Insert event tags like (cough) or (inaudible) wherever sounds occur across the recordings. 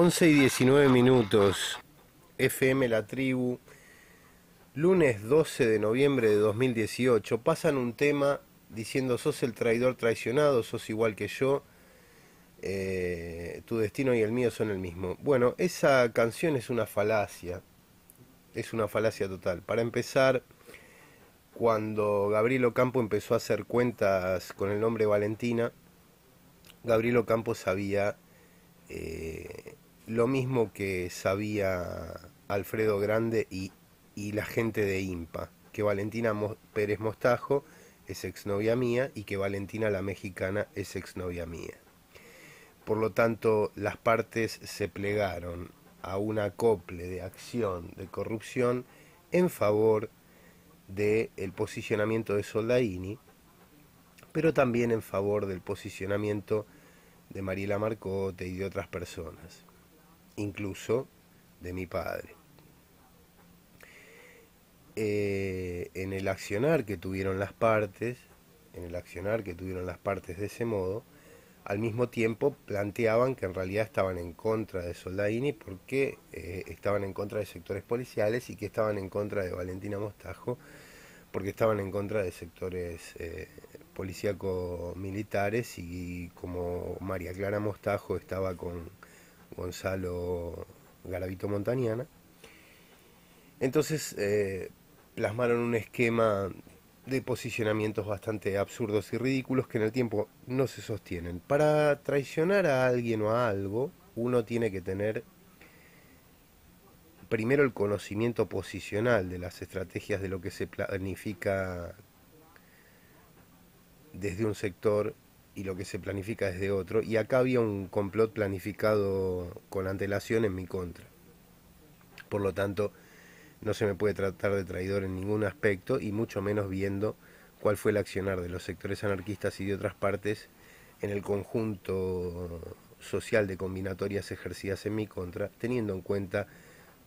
11 y 19 minutos, FM La Tribu, lunes 12 de noviembre de 2018, pasan un tema diciendo sos el traidor traicionado, sos igual que yo, eh, tu destino y el mío son el mismo. Bueno, esa canción es una falacia, es una falacia total. Para empezar, cuando Gabriel Ocampo empezó a hacer cuentas con el nombre Valentina, Gabriel Ocampo sabía eh, lo mismo que sabía Alfredo Grande y, la gente de IMPA, que Valentina Pérez Mostajo es exnovia mía y que Valentina la mexicana es exnovia mía. Por lo tanto, las partes se plegaron a un acople de acción de corrupción en favor del posicionamiento de Soldaini, pero también en favor del posicionamiento de Mariela Marcote y de otras personas incluso de mi padre. Eh, en el accionar que tuvieron las partes, en el accionar que tuvieron las partes de ese modo, al mismo tiempo planteaban que en realidad estaban en contra de Soldaini porque eh, estaban en contra de sectores policiales y que estaban en contra de Valentina Mostajo porque estaban en contra de sectores eh, policíaco militares y, y como María Clara Mostajo estaba con Gonzalo Garavito Montañana. Entonces eh, plasmaron un esquema de posicionamientos bastante absurdos y ridículos que en el tiempo no se sostienen. Para traicionar a alguien o a algo, uno tiene que tener primero el conocimiento posicional de las estrategias de lo que se planifica desde un sector y lo que se planifica de otro, y acá había un complot planificado con antelación en mi contra. Por lo tanto, no se me puede tratar de traidor en ningún aspecto, y mucho menos viendo cuál fue el accionar de los sectores anarquistas y de otras partes en el conjunto social de combinatorias ejercidas en mi contra, teniendo en cuenta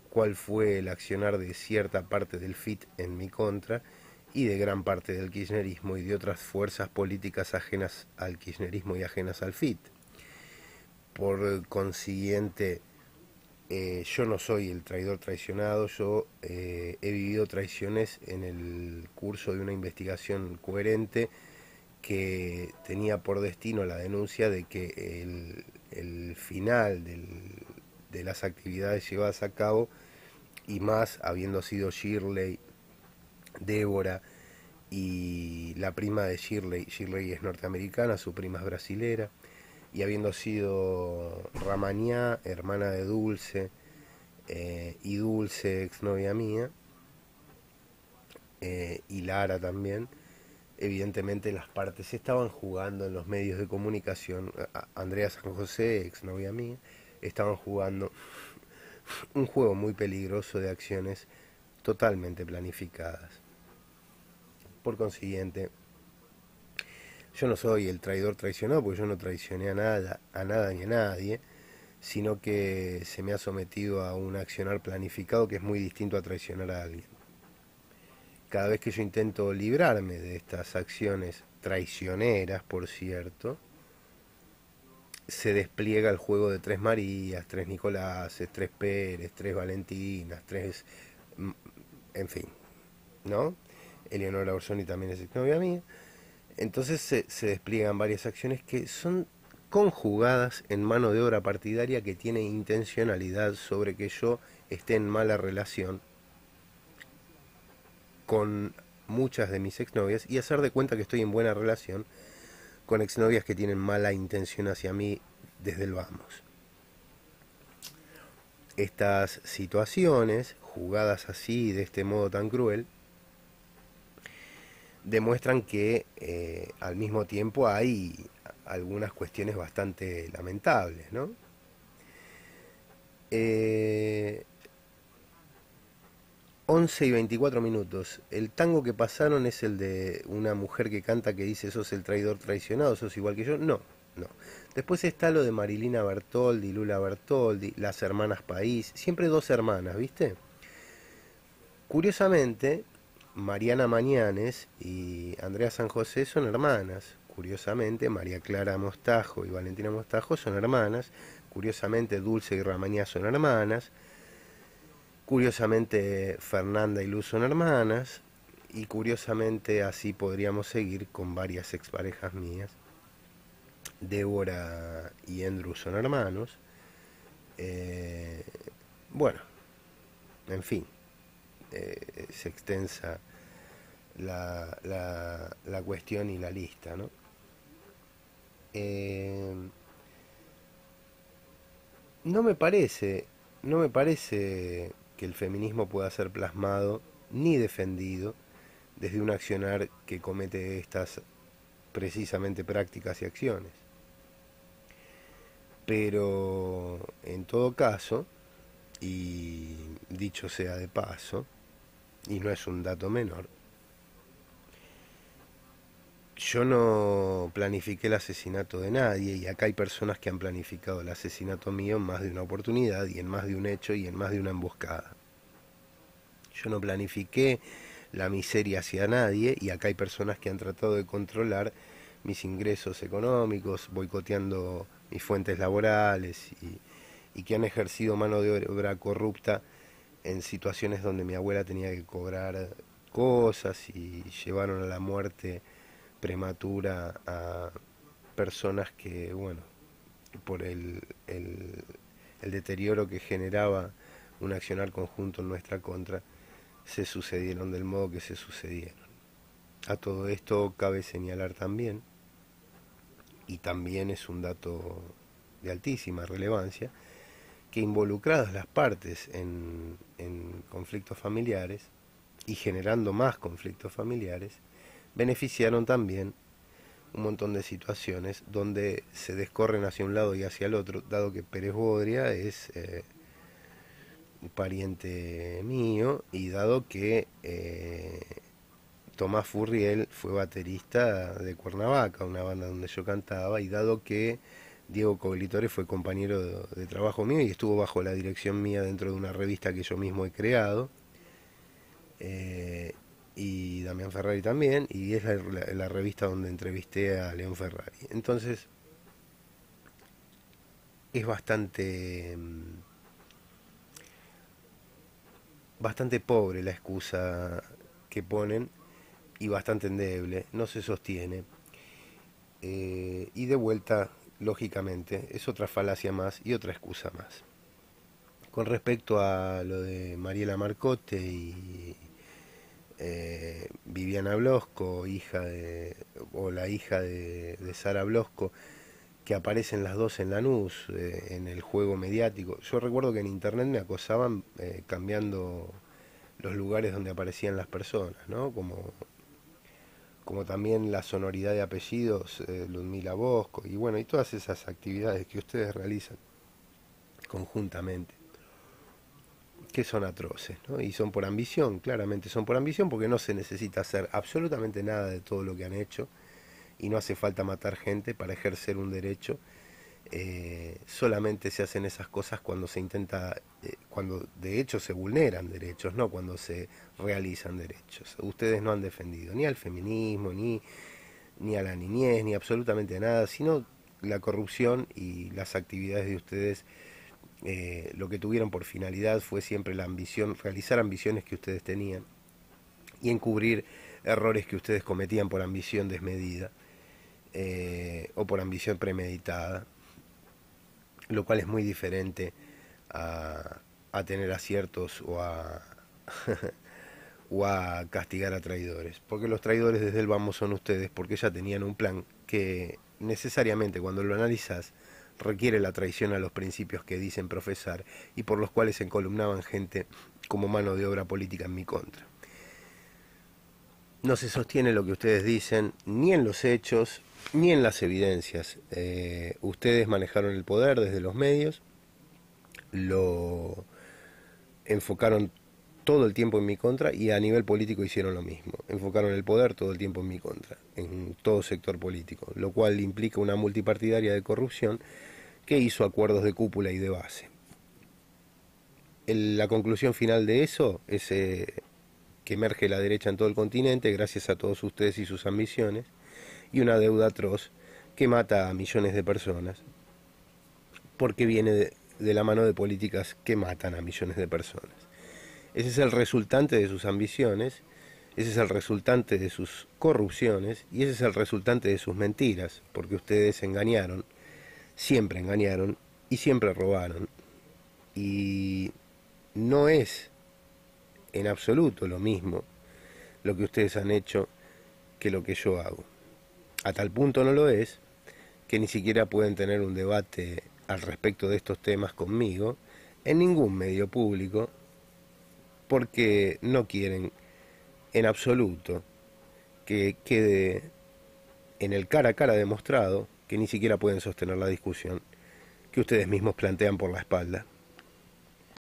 cuál fue el accionar de cierta parte del FIT en mi contra y de gran parte del kirchnerismo y de otras fuerzas políticas ajenas al kirchnerismo y ajenas al FIT. Por consiguiente, eh, yo no soy el traidor traicionado, yo eh, he vivido traiciones en el curso de una investigación coherente que tenía por destino la denuncia de que el, final de las actividades llevadas a cabo, y más habiendo sido Shirley, Débora y la prima de Shirley. Shirley es norteamericana, su prima es brasilera. Y habiendo sido Ramaniá, hermana de Dulce, eh, y Dulce, exnovia mía, eh, y Lara también, evidentemente las partes estaban jugando en los medios de comunicación. Andrea San José, exnovia mía, estaban jugando un juego muy peligroso de acciones totalmente planificadas. Por consiguiente, yo no soy el traidor traicionado, porque yo no traicioné a nada, a nada ni a nadie, sino que se me ha sometido a un accionar planificado que es muy distinto a traicionar a alguien. Cada vez que yo intento librarme de estas acciones traicioneras, por cierto, se despliega el juego de tres Marías, tres Nicoláses, tres Pérez, tres Valentinas, tres... Mm, en fin, ¿no? Eleonora Orsoni también es exnovia mía. Entonces se, se, despliegan varias acciones que son conjugadas en mano de obra partidaria que tiene intencionalidad sobre que yo esté en mala relación con muchas de mis exnovias y hacer de cuenta que estoy en buena relación con exnovias que tienen mala intención hacia mí desde el vamos. Estas situaciones, jugadas así, de este modo tan cruel, demuestran que eh, al mismo tiempo hay algunas cuestiones bastante lamentables, ¿no? 11 eh, y 24 minutos. El tango que pasaron es el de una mujer que canta que dice sos el traidor traicionado, sos igual que yo. No, no. Después está lo de Marilina Bertoldi, Lula Bertoldi, las hermanas País, siempre dos hermanas, ¿viste? Curiosamente, Mariana Mañanes y Andrea San José son hermanas. Curiosamente, María Clara Mostajo y Valentina Mostajo son hermanas. Curiosamente, Dulce y Ramañá son hermanas. Curiosamente, Fernanda y Luz son hermanas. Y curiosamente, así podríamos seguir con varias exparejas mías. Débora y Andrew son hermanos. Eh, bueno, en fin. Eh, ...se extensa la, la, cuestión y la lista, ¿no? Eh, no me parece, no me parece que el feminismo pueda ser plasmado ni defendido desde un accionar que comete estas precisamente prácticas y acciones. Pero en todo caso, y dicho sea de paso, y no es un dato menor, yo no planifiqué el asesinato de nadie y acá hay personas que han planificado el asesinato mío en más de una oportunidad y en más de un hecho y en más de una emboscada. Yo no planifiqué la miseria hacia nadie y acá hay personas que han tratado de controlar mis ingresos económicos, boicoteando mis fuentes laborales y, y que han ejercido mano de obra corrupta en situaciones donde mi abuela tenía que cobrar cosas y llevaron a la muerte prematura a personas que, bueno, por el, el, deterioro que generaba un accionar conjunto en nuestra contra, se sucedieron del modo que se sucedieron. A todo esto cabe señalar también, y también es un dato de altísima relevancia, que involucradas las partes en, conflictos familiares y generando más conflictos familiares, beneficiaron también un montón de situaciones donde se descorren hacia un lado y hacia el otro, dado que Pérez Bodria es eh, un pariente mío y dado que eh, Tomás Furriel fue baterista de Cuernavaca, una banda donde yo cantaba, y dado que Diego Coglitore fue compañero de, trabajo mío y estuvo bajo la dirección mía dentro de una revista que yo mismo he creado. Eh, y Damián Ferrari también, y es la, revista donde entrevisté a León Ferrari. Entonces, es bastante mm, bastante pobre la excusa que ponen y bastante endeble, no se sostiene. Eh, y de vuelta lógicamente, es otra falacia más y otra excusa más. Con respecto a lo de Mariela Marcote y eh, Viviana Blosco, hija de, o la hija de, Sara Blosco, que aparecen las dos en Lanús, eh, en el juego mediático. Yo recuerdo que en internet me acosaban eh, cambiando los lugares donde aparecían las personas, ¿no? Como como también la sonoridad de apellidos, eh, Ludmila Bosco, y bueno, y todas esas actividades que ustedes realizan conjuntamente, que son atroces, ¿no? Y son por ambición, claramente son por ambición, porque no se necesita hacer absolutamente nada de todo lo que han hecho, y no hace falta matar gente para ejercer un derecho eh, solamente se hacen esas cosas cuando se intenta, eh, cuando de hecho se vulneran derechos, no cuando se realizan derechos. Ustedes no han defendido ni al feminismo, ni, a la niñez, ni absolutamente nada, sino la corrupción y las actividades de ustedes. Eh, lo que tuvieron por finalidad fue siempre la ambición, realizar ambiciones que ustedes tenían y encubrir errores que ustedes cometían por ambición desmedida o por ambición premeditada lo cual es muy diferente a, tener aciertos (laughs) o a, castigar a traidores. Porque los traidores desde el vamos son ustedes, porque ya tenían un plan que necesariamente cuando lo analizas requiere la traición a los principios que dicen profesar y por los cuales encolumnaban gente como mano de obra política en mi contra no se sostiene lo que ustedes dicen, ni en los hechos, ni en las evidencias. Eh, ustedes manejaron el poder desde los medios, lo enfocaron todo el tiempo en mi contra y a nivel político hicieron lo mismo. Enfocaron el poder todo el tiempo en mi contra, en todo sector político, lo cual implica una multipartidaria de corrupción que hizo acuerdos de cúpula y de base. la conclusión final de eso es eh, emerge la derecha en todo el continente gracias a todos ustedes y sus ambiciones, y una deuda atroz que mata a millones de personas, porque viene de la mano de políticas que matan a millones de personas. Ese es el resultante de sus ambiciones, ese es el resultante de sus corrupciones y ese es el resultante de sus mentiras, porque ustedes engañaron, siempre engañaron y siempre robaron. Y no es en absoluto lo mismo lo que ustedes han hecho que lo que yo hago. A tal punto no lo es que ni siquiera pueden tener un debate al respecto de estos temas conmigo en ningún medio público porque no quieren en absoluto que quede en el cara a cara demostrado que ni siquiera pueden sostener la discusión que ustedes mismos plantean por la espalda.